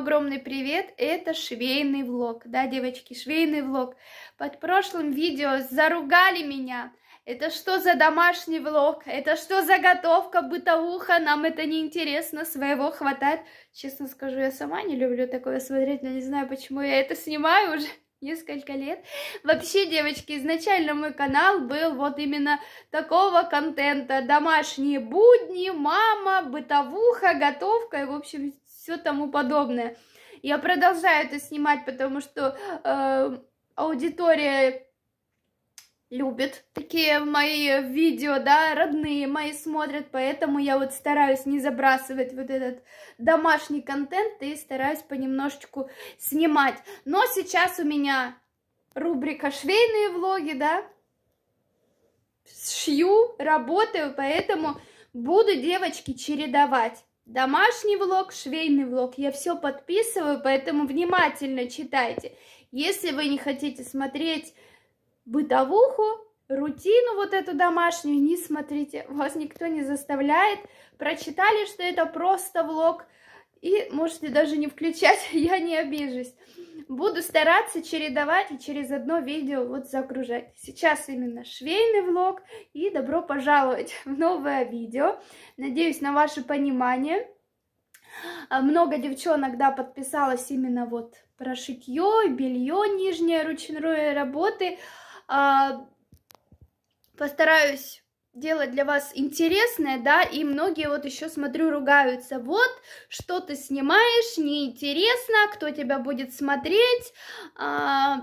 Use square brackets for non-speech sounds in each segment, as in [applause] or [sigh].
Огромный привет! Это швейный влог. Да, девочки, швейный влог. Под прошлым видео заругали меня. Это что за домашний влог? Это что за готовка, бытовуха? Нам это не интересно, своего хватает. Честно скажу, я сама не люблю такое смотреть, но не знаю, почему я это снимаю уже [laughs] несколько лет. Вообще, девочки, изначально мой канал был вот именно такого контента. Домашние будни, мама, бытовуха, готовка. И, в общем, все тому подобное. Я продолжаю это снимать, потому что э, аудитория любит такие мои видео, да, родные мои смотрят, поэтому я вот стараюсь не забрасывать вот этот домашний контент и стараюсь понемножечку снимать. Но сейчас у меня рубрика швейные влоги, да, шью, работаю, поэтому буду, девочки, чередовать домашний влог, швейный влог. Я все подписываю, поэтому внимательно читайте. Если вы не хотите смотреть бытовуху, рутину вот эту домашнюю, не смотрите. Вас никто не заставляет. Прочитали, что это просто влог. И можете даже не включать, [laughs] я не обижусь. Буду стараться чередовать и через одно видео вот загружать. Сейчас именно швейный влог и добро пожаловать в новое видео. Надеюсь на ваше понимание. А, много девчонок, да, подписалось именно вот про шитье, белье, нижнее ручной работы. А, постараюсь делать для вас интересное, да, и многие вот еще, смотрю, ругаются, вот, что ты снимаешь, неинтересно, кто тебя будет смотреть, а,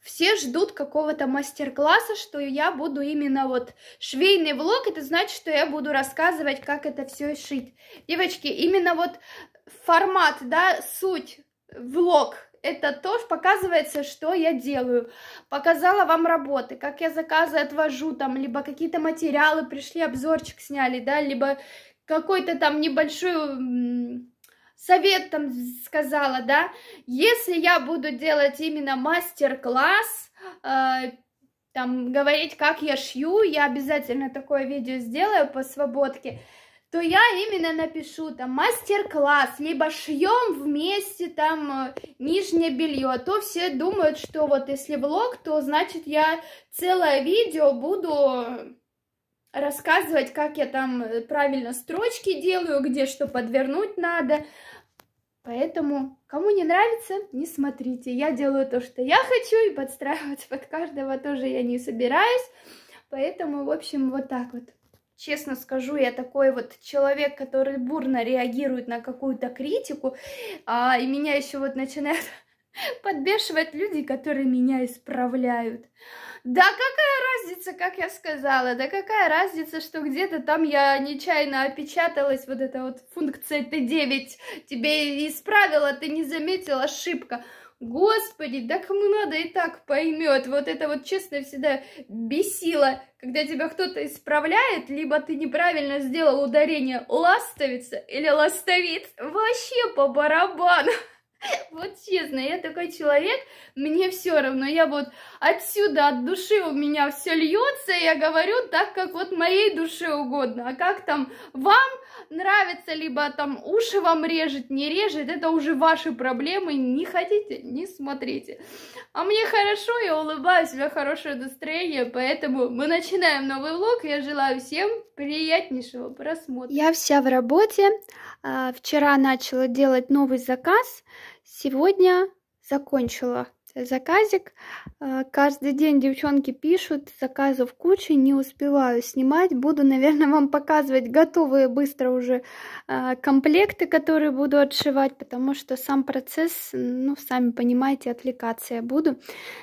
все ждут какого-то мастер-класса, что я буду именно вот швейный влог, это значит, что я буду рассказывать, как это все шить. Девочки, именно вот формат, да, суть, влог, это то, что показывается, что я делаю. Показала вам работы, как я заказы отвожу там, либо какие-то материалы пришли, обзорчик сняли, да, либо какой-то там небольшой совет там сказала, да. Если я буду делать именно мастер-класс, э, там говорить, как я шью, я обязательно такое видео сделаю по свободке то я именно напишу там мастер-класс, либо шьем вместе там э, нижнее белье, а то все думают, что вот если влог, то значит я целое видео буду э, рассказывать, как я там э, правильно строчки делаю, где что подвернуть надо. Поэтому, кому не нравится, не смотрите. Я делаю то, что я хочу, и подстраиваться [laughs] под каждого тоже я не собираюсь. Поэтому, в общем, вот так вот. Честно скажу, я такой вот человек, который бурно реагирует на какую-то критику, а, и меня еще вот начинают [laughs] подбешивать люди, которые меня исправляют. Да какая разница, как я сказала, да какая разница, что где-то там я нечаянно опечаталась, вот эта вот функция Т9, тебе исправила, ты не заметила, ошибка. Господи, да кому надо и так поймет. Вот это вот, честно, всегда бесило, когда тебя кто-то исправляет, либо ты неправильно сделал ударение ластовица или ластовиц. Вообще по барабану. Вот честно, я такой человек, мне все равно, я вот отсюда, от души у меня все льется, я говорю так, как вот моей душе угодно, а как там вам нравится, либо там уши вам режет, не режет, это уже ваши проблемы, не хотите, не смотрите. А мне хорошо, я улыбаюсь, у меня хорошее настроение, поэтому мы начинаем новый влог, я желаю всем приятнейшего просмотра. Я вся в работе, а, вчера начала делать новый заказ, сегодня закончила заказик. А, каждый день девчонки пишут, заказов куча, не успеваю снимать. Буду, [laughs] наверное, вам показывать готовые быстро уже а, комплекты, которые буду отшивать, потому что сам процесс, ну, сами понимаете, отвлекаться я буду.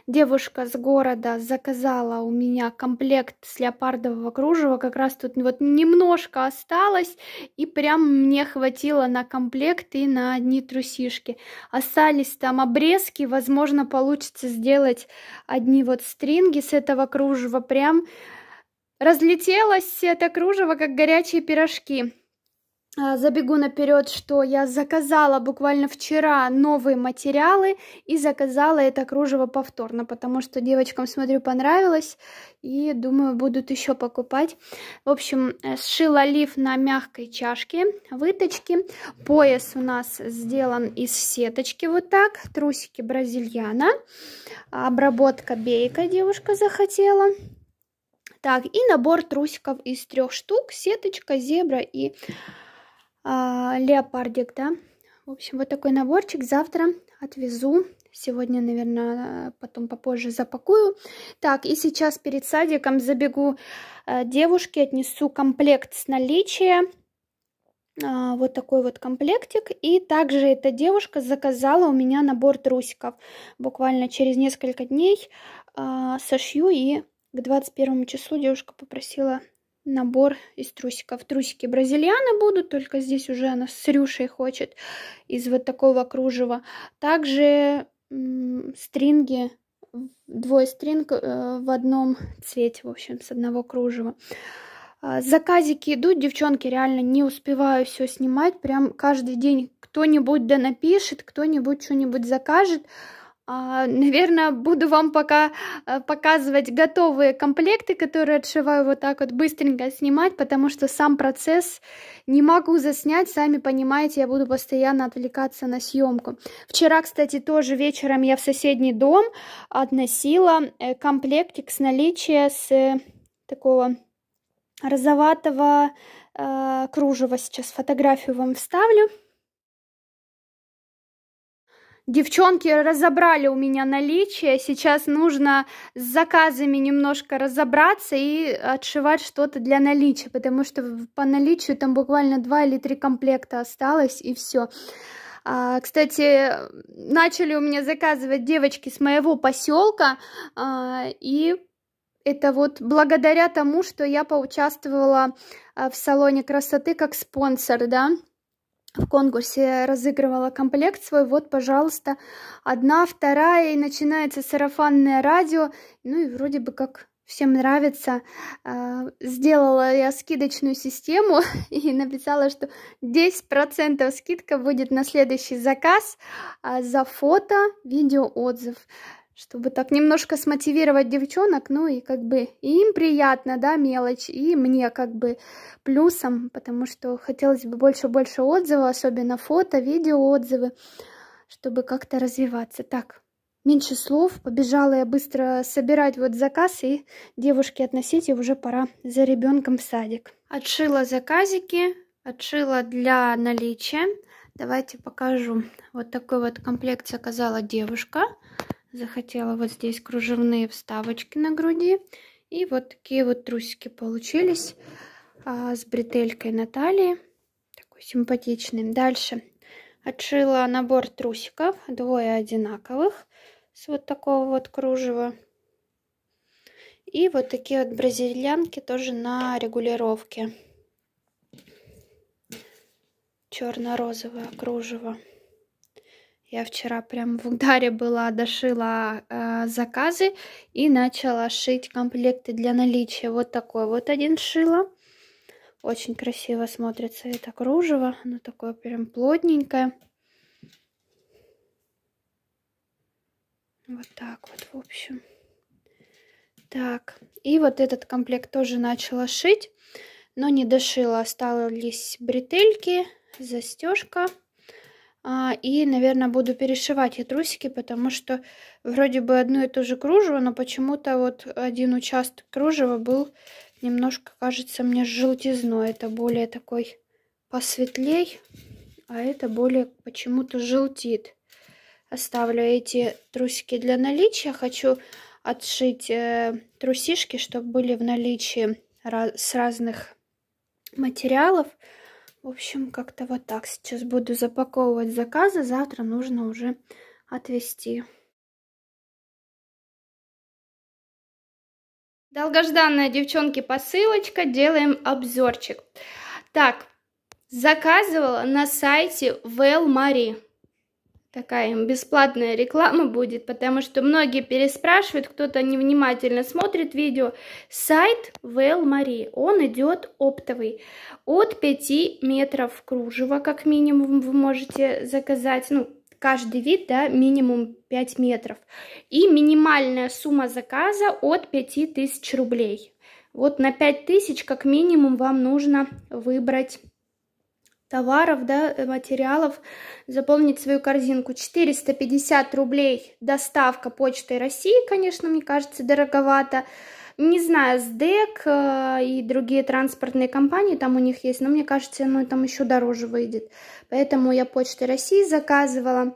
Девушка с города заказала у меня комплект с леопардового кружева, как раз тут вот немножко осталось, и прям мне хватило на комплект и на одни трусишки. Остались там обрезки, возможно, по получится сделать одни вот стринги с этого кружева. Прям разлетелось это кружево, как горячие пирожки. А, забегу наперед, что я заказала буквально вчера новые материалы и заказала это кружево повторно, потому что девочкам, смотрю, понравилось и думаю, будут еще покупать. В общем, э, сшила лиф на мягкой чашке, выточки. Пояс у нас сделан из сеточки вот так, трусики бразильяна, обработка бейка девушка захотела. Так, и набор трусиков из трех штук, сеточка, зебра и а, леопардик, да. В общем, вот такой наборчик. Завтра отвезу. Сегодня, наверное, потом попозже запакую. Так, и сейчас перед садиком забегу э, девушке, отнесу комплект с наличия. А, вот такой вот комплектик. И также эта девушка заказала у меня набор трусиков. Буквально через несколько дней а, сошью и к 21 числу девушка попросила набор из трусиков. Трусики бразильяны будут, только здесь уже она с рюшей хочет из вот такого кружева. Также стринги, двое стринг э в одном цвете, в общем, с одного кружева. А, заказики идут, девчонки, реально не успеваю все снимать. Прям каждый день кто-нибудь да напишет, кто-нибудь что-нибудь закажет. А, Наверное, буду вам пока э, показывать готовые комплекты, которые отшиваю вот так вот быстренько снимать, потому что сам процесс не могу заснять, сами понимаете, я буду постоянно отвлекаться на съемку. Вчера, кстати, тоже вечером я в соседний дом относила э, комплектик с наличия с э, такого розоватого кружева, сейчас фотографию вам вставлю. Девчонки разобрали у меня наличие, сейчас нужно с заказами немножко разобраться и отшивать что-то для наличия, потому что по наличию там буквально 2 или 3 комплекта осталось и все. А, кстати, начали у меня заказывать девочки с моего поселка, а, и это вот благодаря тому, что я поучаствовала а, в салоне красоты как спонсор, да, в конкурсе разыгрывала комплект свой. Вот, пожалуйста, одна, вторая, и начинается сарафанное радио. Ну и вроде бы как всем нравится. А, сделала я скидочную систему [laughs] и написала, что 10% скидка будет на следующий заказ а, за фото, видео, отзыв чтобы так немножко смотивировать девчонок, ну и как бы и им приятно, да, мелочь, и мне как бы плюсом, потому что хотелось бы больше-больше отзывов, особенно фото, видео отзывы, чтобы как-то развиваться. Так, меньше слов, побежала я быстро собирать вот заказ и девушке относить, и уже пора за ребенком в садик. Отшила заказики, отшила для наличия. Давайте покажу. Вот такой вот комплект заказала девушка захотела вот здесь кружевные вставочки на груди. И вот такие вот трусики получились а, с бретелькой на талии. Такой симпатичный. Дальше отшила набор трусиков, двое одинаковых, с вот такого вот кружева. И вот такие вот бразильянки тоже на регулировке. Черно-розовое кружево. Я вчера прям в ударе была, дошила э, заказы и начала шить комплекты для наличия. Вот такой вот один шила. Очень красиво смотрится это кружево. Оно такое прям плотненькое. Вот так вот, в общем. Так, и вот этот комплект тоже начала шить, но не дошила. Остались бретельки, застежка. А, и, наверное, буду перешивать и трусики, потому что вроде бы одно и то же кружево, но почему-то вот один участок кружева был немножко, кажется, мне желтизной. Это более такой посветлей, а это более почему-то желтит. Оставлю эти трусики для наличия. Хочу отшить э, трусишки, чтобы были в наличии раз, с разных материалов. В общем, как-то вот так. Сейчас буду запаковывать заказы. Завтра нужно уже отвезти. Долгожданная, девчонки, посылочка. Делаем обзорчик. Так, заказывала на сайте Велмари. Well такая им бесплатная реклама будет, потому что многие переспрашивают, кто-то невнимательно смотрит видео. Сайт Well Marie, он идет оптовый, от 5 метров кружева, как минимум, вы можете заказать, ну, каждый вид, да, минимум 5 метров. И минимальная сумма заказа от 5000 рублей. Вот на 5000 как минимум вам нужно выбрать товаров, да, э, материалов, заполнить свою корзинку. 450 рублей доставка почтой России, конечно, мне кажется, дороговато. Не знаю, СДЭК э, и другие транспортные компании там у них есть, но мне кажется, оно там еще дороже выйдет. Поэтому я почтой России заказывала.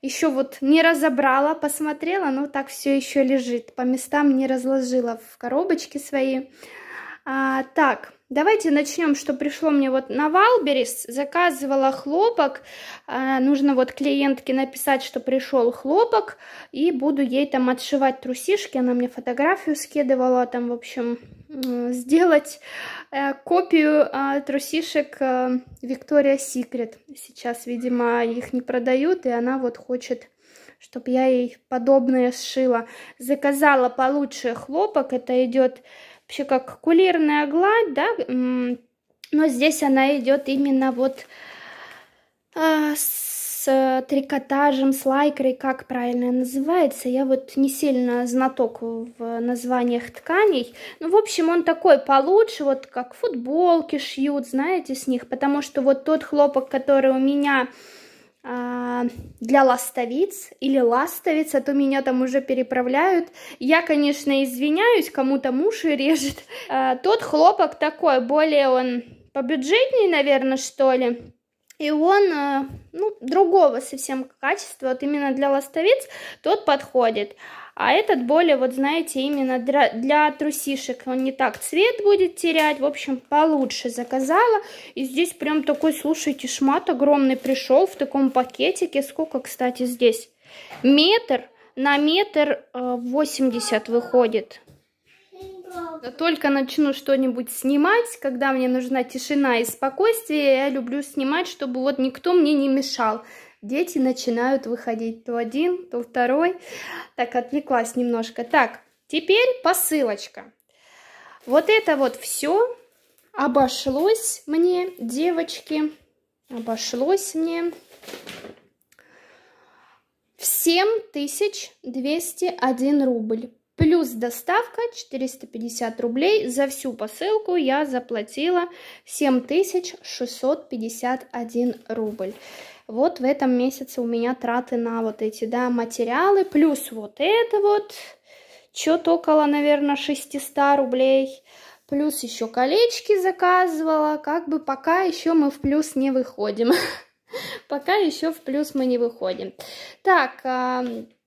Еще вот не разобрала, посмотрела, но так все еще лежит. По местам не разложила в коробочке свои. А, так, Давайте начнем, что пришло мне вот на Валберис. Заказывала хлопок. Э, нужно вот клиентке написать, что пришел хлопок. И буду ей там отшивать трусишки. Она мне фотографию скидывала. Там, в общем, э, сделать э, копию э, трусишек э, Victoria's Secret. Сейчас, видимо, их не продают. И она вот хочет чтобы я ей подобное сшила. Заказала получше хлопок. Это идет вообще как кулирная гладь, да, но здесь она идет именно вот э, с трикотажем, с лайкрой, как правильно называется. Я вот не сильно знаток в названиях тканей. Ну, в общем, он такой получше, вот как футболки шьют, знаете, с них, потому что вот тот хлопок, который у меня а, для ластовиц или ластовиц, а то меня там уже переправляют. Я, конечно, извиняюсь, кому-то муж и режет. А, тот хлопок такой, более он побюджетнее, наверное, что ли. И он, а, ну, другого совсем качества, вот именно для ластовиц тот подходит. А этот более, вот знаете, именно для, для трусишек. Он не так цвет будет терять. В общем, получше заказала. И здесь прям такой, слушайте, шмат огромный пришел в таком пакетике. Сколько, кстати, здесь? Метр на метр э, восемьдесят выходит. Но только начну что-нибудь снимать, когда мне нужна тишина и спокойствие, я люблю снимать, чтобы вот никто мне не мешал дети начинают выходить то один, то второй. Так, отвлеклась немножко. Так, теперь посылочка. Вот это вот все обошлось мне, девочки, обошлось мне в 7201 рубль. Плюс доставка 450 рублей. За всю посылку я заплатила 7651 рубль. Вот в этом месяце у меня траты на вот эти, да, материалы, плюс вот это вот, что-то около, наверное, 600 рублей. Плюс еще колечки заказывала, как бы пока еще мы в плюс не выходим. [laughs] Пока еще в плюс мы не выходим. Так, а,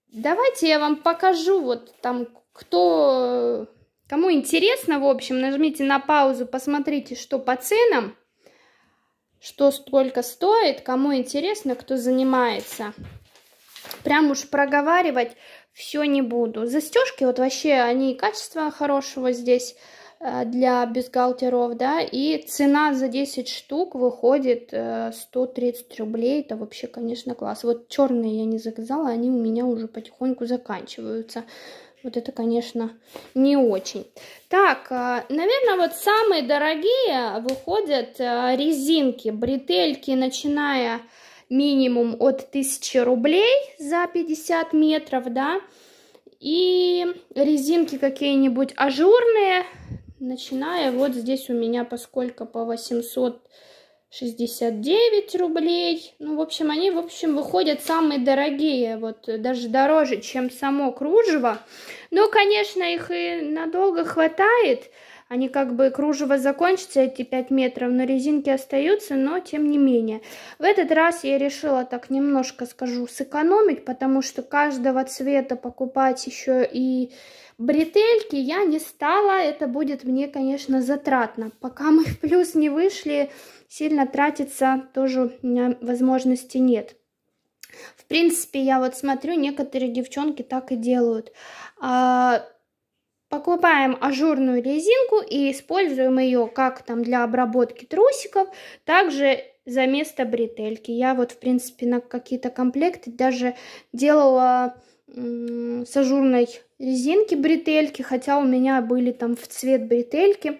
давайте я вам покажу, вот там, кто Кому интересно, в общем, нажмите на паузу, посмотрите, что по ценам что столько стоит, кому интересно, кто занимается. Прям уж проговаривать все не буду. Застежки, вот вообще они и качество хорошего здесь э, для бюстгальтеров, да, и цена за 10 штук выходит 130 э, рублей, это вообще, конечно, класс. Вот черные я не заказала, они у меня уже потихоньку заканчиваются. Вот это, конечно, не очень. Так, а, наверное, вот самые дорогие выходят а, резинки, бретельки, начиная минимум от 1000 рублей за 50 метров, да, и резинки какие-нибудь ажурные, начиная вот здесь у меня поскольку по 800 69 рублей. Ну, в общем, они, в общем, выходят самые дорогие, вот даже дороже, чем само кружево. Но, конечно, их и надолго хватает. Они как бы, кружево закончится, эти 5 метров, но резинки остаются, но тем не менее. В этот раз я решила так немножко, скажу, сэкономить, потому что каждого цвета покупать еще и Бретельки я не стала, это будет мне, конечно, затратно. Пока мы в плюс не вышли, сильно тратиться тоже у меня возможности нет. В принципе, я вот смотрю, некоторые девчонки так и делают. А, покупаем ажурную резинку и используем ее как там для обработки трусиков, также за место бретельки. Я вот, в принципе, на какие-то комплекты даже делала с ажурной резинки бретельки, хотя у меня были там в цвет бретельки.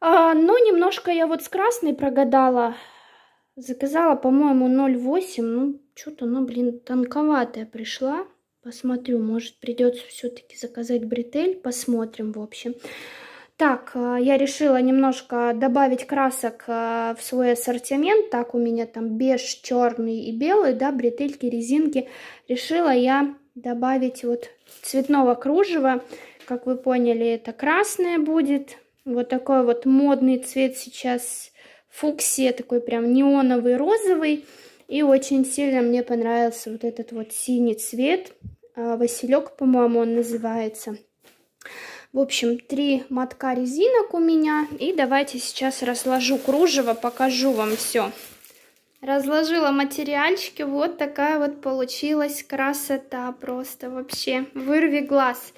А, но немножко я вот с красной прогадала. Заказала, по-моему, 0,8. Ну, что-то она, блин, тонковатая пришла. Посмотрю, может, придется все-таки заказать бретель. Посмотрим, в общем. Так, э, я решила немножко добавить красок э, в свой ассортимент. Так, у меня там беж, черный и белый, да, бретельки, резинки. Решила я добавить вот цветного кружева. Как вы поняли, это красное будет. Вот такой вот модный цвет сейчас фуксия, такой прям неоновый, розовый. И очень сильно мне понравился вот этот вот синий цвет. Э, Василек, по-моему, он называется. В общем, три мотка резинок у меня. И давайте сейчас разложу кружево, покажу вам все. Разложила материальчики, вот такая вот получилась красота, просто вообще вырви глаз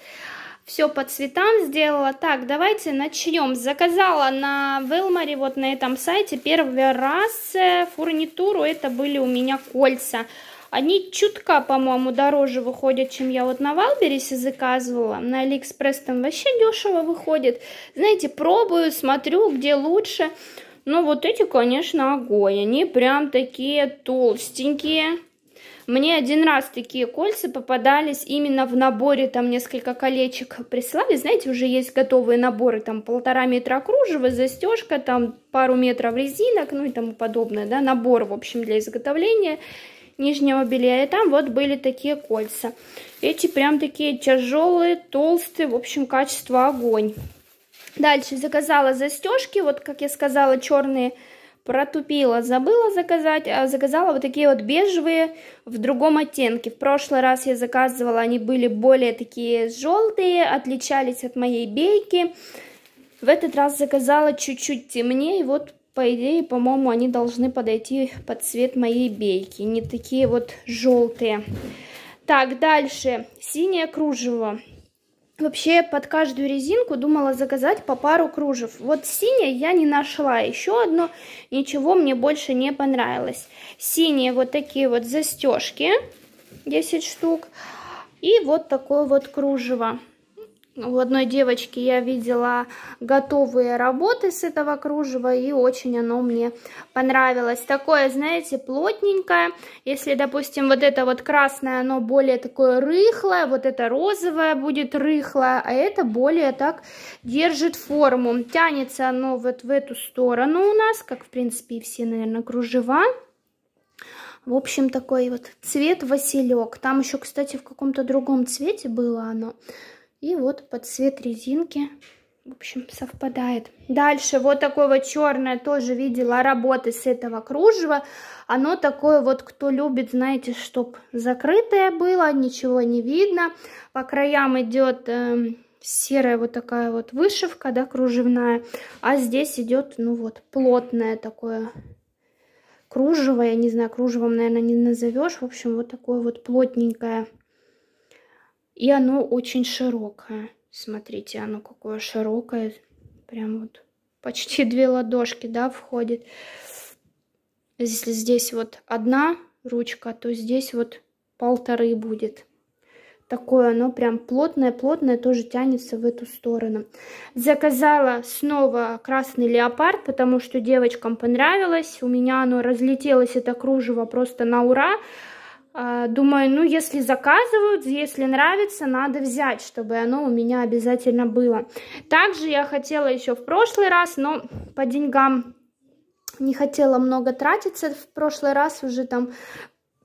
все по цветам сделала. Так, давайте начнем. Заказала на Велмаре, вот на этом сайте, первый раз э, фурнитуру. Это были у меня кольца. Они чутка, по-моему, дороже выходят, чем я вот на Валберисе заказывала. На Алиэкспресс там вообще дешево выходит. Знаете, пробую, смотрю, где лучше. Но ну, вот эти, конечно, огонь. Они прям такие толстенькие. Мне один раз такие кольца попадались именно в наборе, там несколько колечек присылали. Знаете, уже есть готовые наборы, там полтора метра кружева, застежка, там пару метров резинок, ну и тому подобное, да, набор, в общем, для изготовления нижнего белья. И там вот были такие кольца. Эти прям такие тяжелые, толстые, в общем, качество огонь. Дальше заказала застежки, вот как я сказала, черные протупила, забыла заказать, а заказала вот такие вот бежевые в другом оттенке. В прошлый раз я заказывала, они были более такие желтые, отличались от моей бейки. В этот раз заказала чуть-чуть темнее, вот по идее, по-моему, они должны подойти под цвет моей бейки. Не такие вот желтые. Так, дальше. Синее кружево. Вообще, под каждую резинку думала заказать по пару кружев. Вот синее я не нашла. Еще одно. Ничего мне больше не понравилось. Синие вот такие вот застежки. 10 штук. И вот такое вот кружево у одной девочки я видела готовые работы с этого кружева, и очень оно мне понравилось. Такое, знаете, плотненькое. Если, допустим, вот это вот красное, оно более такое рыхлое, вот это розовое будет рыхлое, а это более так держит форму. Тянется оно вот в эту сторону у нас, как, в принципе, и все, наверное, кружева. В общем, такой вот цвет василек. Там еще, кстати, в каком-то другом цвете было оно. И вот под цвет резинки, в общем, совпадает. Дальше вот такого черное тоже видела работы с этого кружева. Оно такое вот, кто любит, знаете, чтоб закрытое было, ничего не видно. По краям идет... Э эм, серая вот такая вот вышивка, да, кружевная, а здесь идет, ну вот, плотное такое кружево, я не знаю, кружевом, наверное, не назовешь, в общем, вот такое вот плотненькое и оно очень широкое. Смотрите, оно какое широкое. Прям вот почти [laughs] две ладошки, да, входит. Если здесь вот одна ручка, то здесь вот полторы будет. Такое оно прям плотное-плотное, тоже тянется в эту сторону. Заказала снова красный леопард, потому что девочкам понравилось. У меня оно разлетелось, это кружево просто на ура. Ура! А, думаю, ну, если заказывают, если нравится, надо взять, чтобы оно у меня обязательно было. Также я хотела еще в прошлый раз, но по деньгам не хотела много тратиться. В прошлый раз уже там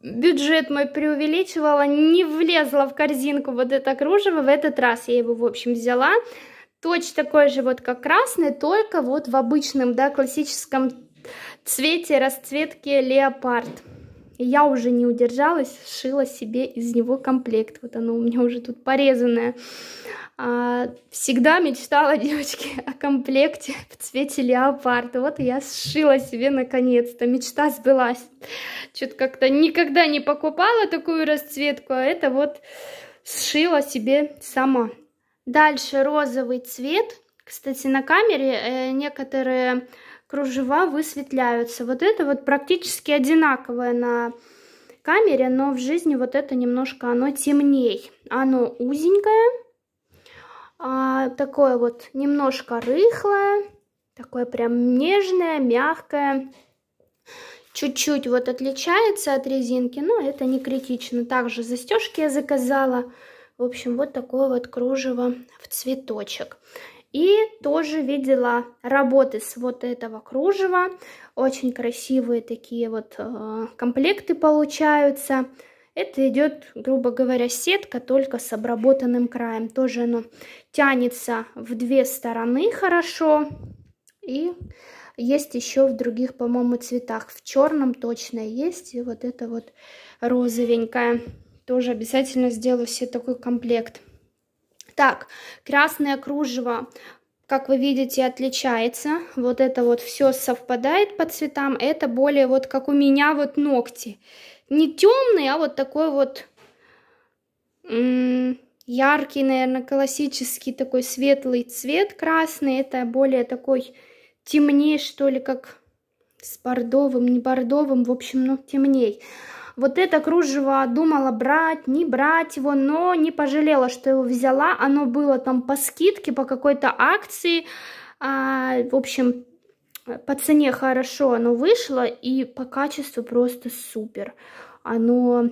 бюджет мой преувеличивала, не влезла в корзинку вот это кружево. В этот раз я его, в общем, взяла. Точно такой же вот как красный, только вот в обычном, да, классическом цвете, расцветки леопард. И я уже не удержалась, сшила себе из него комплект. Вот оно у меня уже тут порезанное. А, всегда мечтала, [laughs] девочки, о комплекте в цвете леопарда. Вот я сшила себе наконец-то. Мечта сбылась. Что-то как-то никогда не покупала такую расцветку, а это вот сшила себе сама. Дальше розовый цвет. Кстати, на камере э, некоторые кружева высветляются. Вот это вот практически одинаковое на камере, но в жизни вот это немножко оно темнее, Оно узенькое, а, такое вот немножко рыхлое, такое прям нежное, мягкое. Чуть-чуть вот отличается от резинки, но это не критично. Также застежки я заказала. В общем, вот такое вот кружево в цветочек. И тоже видела работы с вот этого кружева. Очень красивые такие вот э, комплекты получаются. Это идет, грубо говоря, сетка, только с обработанным краем. Тоже оно тянется в две стороны хорошо. И есть еще в других, по-моему, цветах. В черном точно есть. И вот это вот розовенькая. Тоже обязательно сделаю себе такой комплект. Так, красное кружево, как вы видите, отличается. Вот это вот все совпадает по цветам. Это более вот как у меня вот ногти. Не темный, а вот такой вот яркий, наверное, классический такой светлый цвет красный. Это более такой темнее, что ли, как с бордовым, не бордовым, в общем, ну, темней. Вот это кружево думала брать, не брать его, но не пожалела, что его взяла. Оно было там по скидке, по какой-то акции. А, в общем, по цене хорошо оно вышло и по качеству просто супер. Оно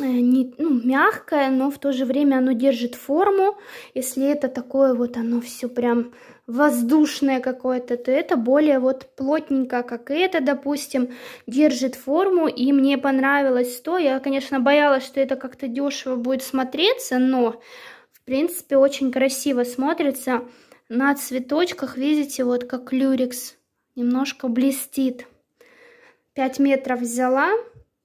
Э, не, ну, мягкое, но в то же время оно держит форму. Если это такое вот оно все прям воздушное какое-то, то это более вот плотненько, как это, допустим, держит форму. И мне понравилось то, я, конечно, боялась, что это как-то дешево будет смотреться, но, в принципе, очень красиво смотрится. На цветочках, видите, вот как люрикс немножко блестит. 5 метров взяла.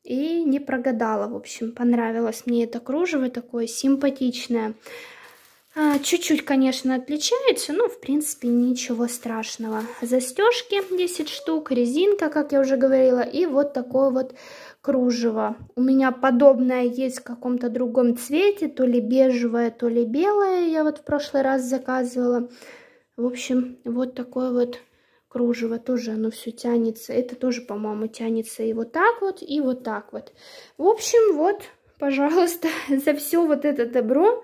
И не прогадала, в общем, понравилось мне это кружево, такое симпатичное. А, чуть-чуть, конечно, отличается, но, в принципе, ничего страшного. Застежки 10 штук, резинка, как я уже говорила, и вот такое вот кружево. У меня подобное есть в каком-то другом цвете, то ли бежевое, то ли белое, я вот в прошлый раз заказывала. В общем, вот такое вот кружево, тоже оно все тянется. Это тоже, по-моему, тянется и вот так вот, и вот так вот. В общем, вот, пожалуйста, [laughs] за все вот это добро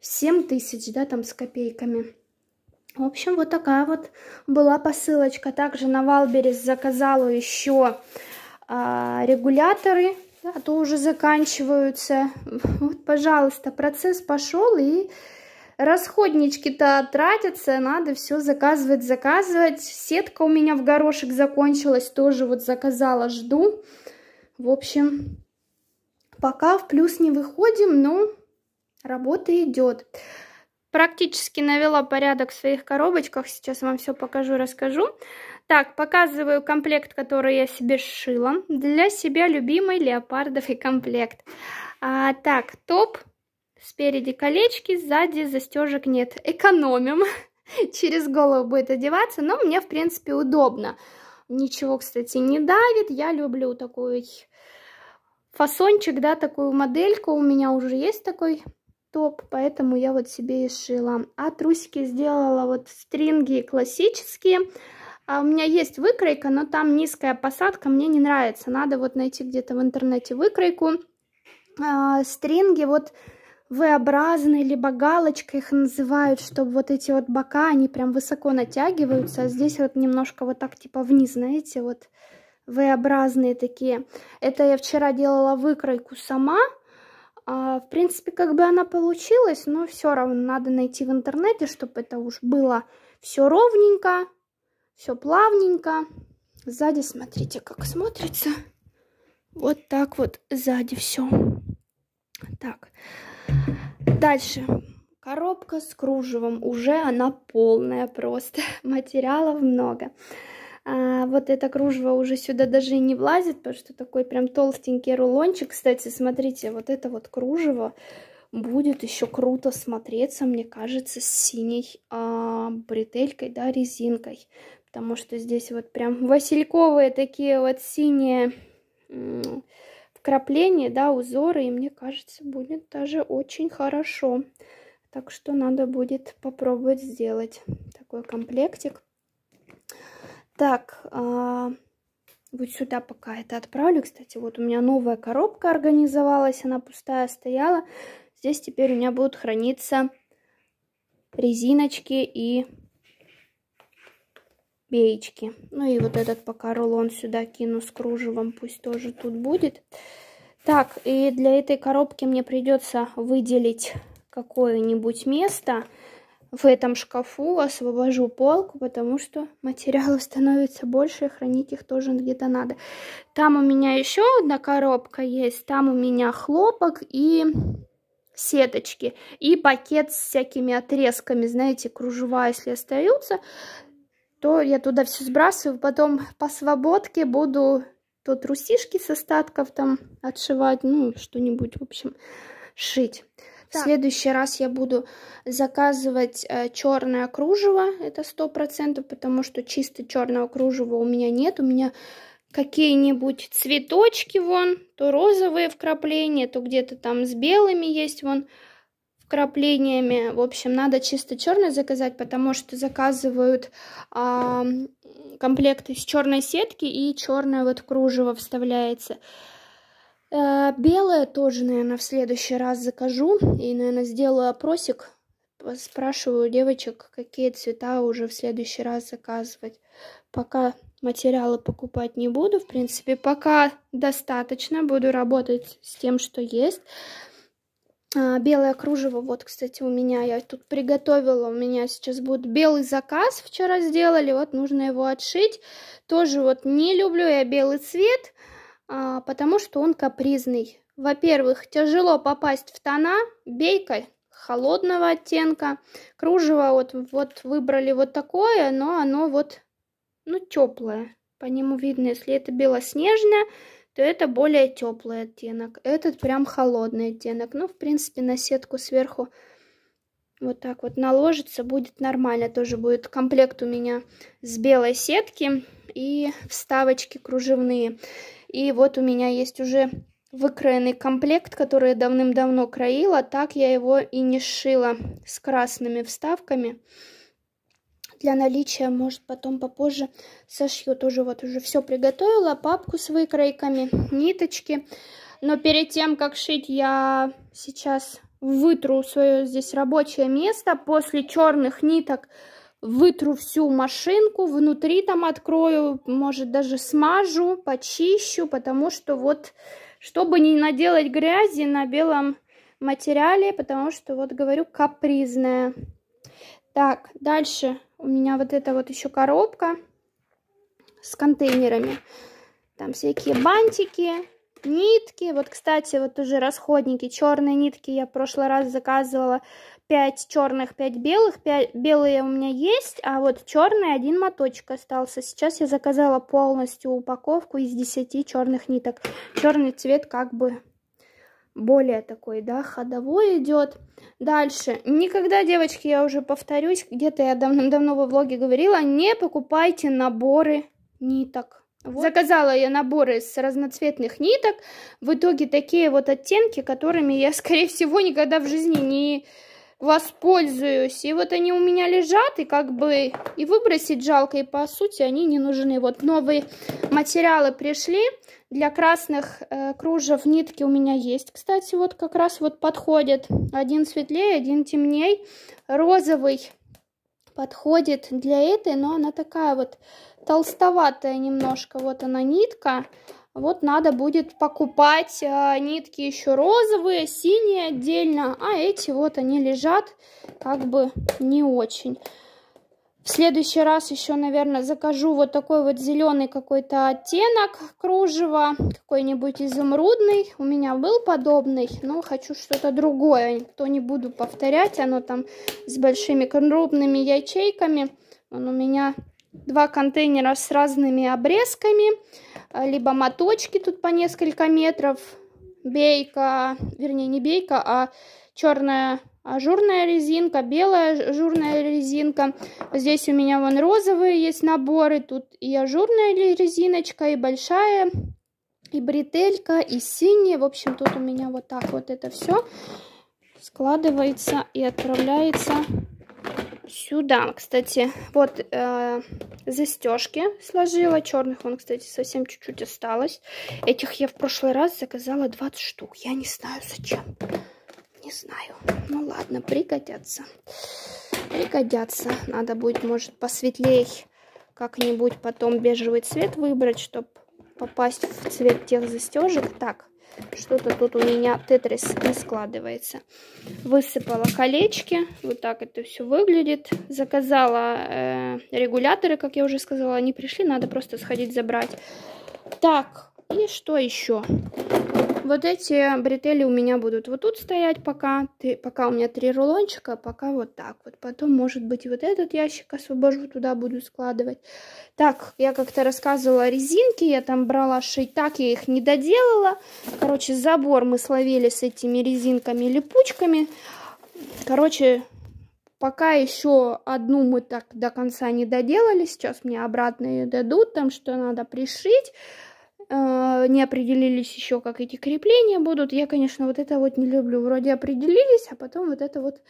7 тысяч, да, там с копейками. В общем, вот такая вот была посылочка. Также на Валберес заказала еще э, а, регуляторы, да, то уже заканчиваются. [laughs] Вот, пожалуйста, процесс пошел и Расходнички-то тратятся, надо все заказывать, заказывать. Сетка у меня в горошек закончилась, тоже вот заказала, жду. В общем, пока в плюс не выходим, но работа идет. Практически навела порядок в своих коробочках, сейчас вам все покажу, расскажу. Так, показываю комплект, который я себе сшила. Для себя любимый леопардовый комплект. А, так, топ Спереди колечки, сзади застежек нет. Экономим. [laughs] Через голову будет одеваться, но мне, в принципе, удобно. Ничего, кстати, не давит. Я люблю такой фасончик, да, такую модельку. У меня уже есть такой топ, поэтому я вот себе и шила. А трусики сделала вот стринги классические. А у меня есть выкройка, но там низкая посадка, мне не нравится. Надо вот найти где-то в интернете выкройку. А, стринги вот V-образные, либо галочкой их называют, чтобы вот эти вот бока, они прям высоко натягиваются, а здесь вот немножко вот так типа вниз, знаете, вот V-образные такие. Это я вчера делала выкройку сама, а, в принципе, как бы она получилась, но все равно надо найти в интернете, чтобы это уж было все ровненько, все плавненько. Сзади смотрите, как смотрится. Вот так вот сзади все. Так, Дальше. Коробка с кружевом. Уже она полная просто. [laughs] Материалов много. А, вот это кружево уже сюда даже и не влазит, потому что такой прям толстенький рулончик. Кстати, смотрите, вот это вот кружево будет еще круто смотреться, мне кажется, с синей а, бретелькой, да, резинкой. Потому что здесь вот прям васильковые такие вот синие вкрапления, да, узоры, и мне кажется, будет даже очень хорошо. Так что надо будет попробовать сделать такой комплектик. Так, а, вот сюда пока это отправлю. Кстати, вот у меня новая коробка организовалась, она пустая стояла. Здесь теперь у меня будут храниться резиночки и беечки. Ну и вот этот пока рулон сюда кину с кружевом, пусть тоже тут будет. Так, и для этой коробки мне придется выделить какое-нибудь место в этом шкафу, освобожу полку, потому что материалов становится больше, и хранить их тоже где-то надо. Там у меня еще одна коробка есть, там у меня хлопок и сеточки, и пакет с всякими отрезками, знаете, кружева, если остаются, то я туда все сбрасываю, потом по свободке буду то трусишки с остатков там отшивать, ну, что-нибудь, в общем, шить. Так. В следующий раз я буду заказывать э, черное кружево, это сто процентов, потому что чисто черного кружева у меня нет, у меня какие-нибудь цветочки вон, то розовые вкрапления, то где-то там с белыми есть вон, вкраплениями. В общем, надо чисто черный заказать, потому что заказывают а, комплект из черной сетки и черное вот кружево вставляется. А, белое тоже, наверное, в следующий раз закажу и, наверное, сделаю опросик. Спрашиваю девочек, какие цвета уже в следующий раз заказывать. Пока материалы покупать не буду. В принципе, пока достаточно. Буду работать с тем, что есть. А, белое кружево. Вот, кстати, у меня, я тут приготовила, у меня сейчас будет белый заказ, вчера сделали, вот нужно его отшить. Тоже вот не люблю я белый цвет, а, потому что он капризный. Во-первых, тяжело попасть в тона, бейка холодного оттенка. Кружево вот, вот выбрали вот такое, но оно вот, ну, теплое. По нему видно, если это белоснежное, то это более теплый оттенок. Этот прям холодный оттенок. Ну, в принципе, на сетку сверху вот так вот наложится, будет нормально. Тоже будет комплект у меня с белой сетки и вставочки кружевные. И вот у меня есть уже выкроенный комплект, который давным-давно краила. Так я его и не сшила с красными вставками для наличия, может, потом попозже сошью. Тоже вот уже все приготовила, папку с выкройками, ниточки. Но перед тем, как шить, я сейчас вытру свое здесь рабочее место. После черных ниток вытру всю машинку, внутри там открою, может, даже смажу, почищу, потому что вот, чтобы не наделать грязи на белом материале, потому что, вот говорю, капризная. Так, дальше у меня вот эта вот еще коробка с контейнерами. Там всякие бантики, нитки. Вот, кстати, вот уже расходники. Черные нитки я в прошлый раз заказывала. 5 черных, 5 белых. 5... Белые у меня есть, а вот черный один моточек остался. Сейчас я заказала полностью упаковку из 10 черных ниток. Черный цвет как бы более такой, да, ходовой идет. Дальше. Никогда, девочки, я уже повторюсь, где-то я давным-давно во влоге говорила, не покупайте наборы ниток. Вот. Заказала я наборы с разноцветных ниток. В итоге такие вот оттенки, которыми я, [laughs] скорее всего, никогда в жизни не воспользуюсь. И вот они у меня лежат, и как бы и выбросить жалко, и по сути они не нужны. Вот новые материалы пришли. Для красных э, кружев нитки у меня есть, кстати, вот как раз вот подходит. Один светлее, один темней. Розовый подходит для этой, но она такая вот толстоватая немножко. Вот она нитка. Вот надо будет покупать э, нитки еще розовые, синие отдельно, а эти вот они лежат как бы не очень. В следующий раз еще, наверное, закажу вот такой вот зеленый какой-то оттенок кружева, какой-нибудь изумрудный. У меня был подобный, но хочу что-то другое, то не буду повторять. Оно там с большими крупными ячейками. Он у меня два контейнера с разными обрезками. А, либо моточки тут по несколько метров, бейка, вернее не бейка, а черная ажурная резинка, белая ажурная резинка. Здесь у меня вон розовые есть наборы, тут и ажурная резиночка, и большая, и бретелька, и синяя. В общем, тут у меня вот так вот это все складывается и отправляется сюда, кстати, вот э, застежки сложила черных, он, кстати, совсем чуть-чуть осталось. Этих я в прошлый раз заказала 20 штук, я не знаю зачем, не знаю. Ну ладно, пригодятся, пригодятся. Надо будет, может, посветлее как-нибудь потом бежевый цвет выбрать, чтобы попасть в цвет тех застежек. Так, что-то тут у меня тетрис не складывается. Высыпала колечки. Вот так это все выглядит. Заказала э, регуляторы, как я уже сказала. Они пришли, надо просто сходить забрать. Так, и что еще? Вот эти бретели у меня будут вот тут стоять пока. Ты, пока у меня три рулончика, пока вот так вот. Потом, может быть, вот этот ящик освобожу, туда буду складывать. Так, я как-то рассказывала резинки, я там брала шить. Так, я их не доделала. Короче, забор мы словили с этими резинками липучками. Короче, пока еще одну мы так до конца не доделали. Сейчас мне обратно ее дадут, там что надо пришить. А, не определились еще, как эти крепления будут. Я, конечно, вот это вот не люблю. Вроде определились, а потом вот это вот,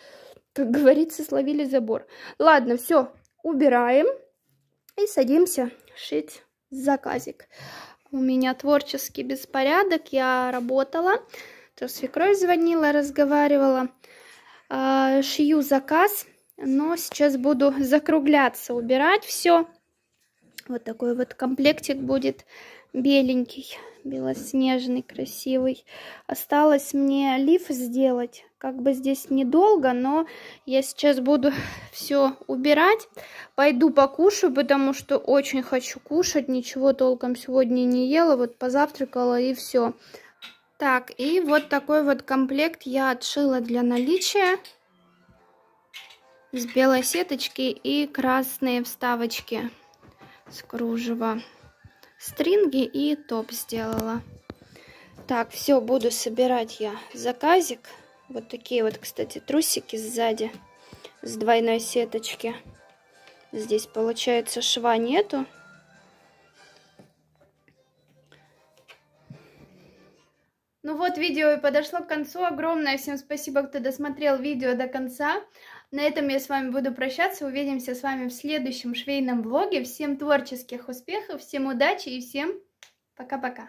как говорится, словили забор. Ладно, все, убираем и садимся шить заказик. У меня творческий беспорядок, я работала, то свекровь звонила, разговаривала. А, шью заказ, но сейчас буду закругляться, убирать все. Вот такой вот комплектик будет беленький, белоснежный, красивый. Осталось мне лиф сделать, как бы здесь недолго, но я сейчас буду [laughs] все убирать. Пойду покушаю, потому что очень хочу кушать, ничего толком сегодня не ела, вот позавтракала и все. Так, и вот такой вот комплект я отшила для наличия. С белой сеточки и красные вставочки с кружева стринги и топ сделала. Так, все, буду собирать я заказик. Вот такие вот, кстати, трусики сзади с двойной сеточки. Здесь, получается, шва нету. Ну вот, видео и подошло к концу. Огромное всем спасибо, кто досмотрел видео до конца. На этом я с вами буду прощаться. Увидимся с вами в следующем швейном влоге. Всем творческих успехов, всем удачи и всем пока-пока.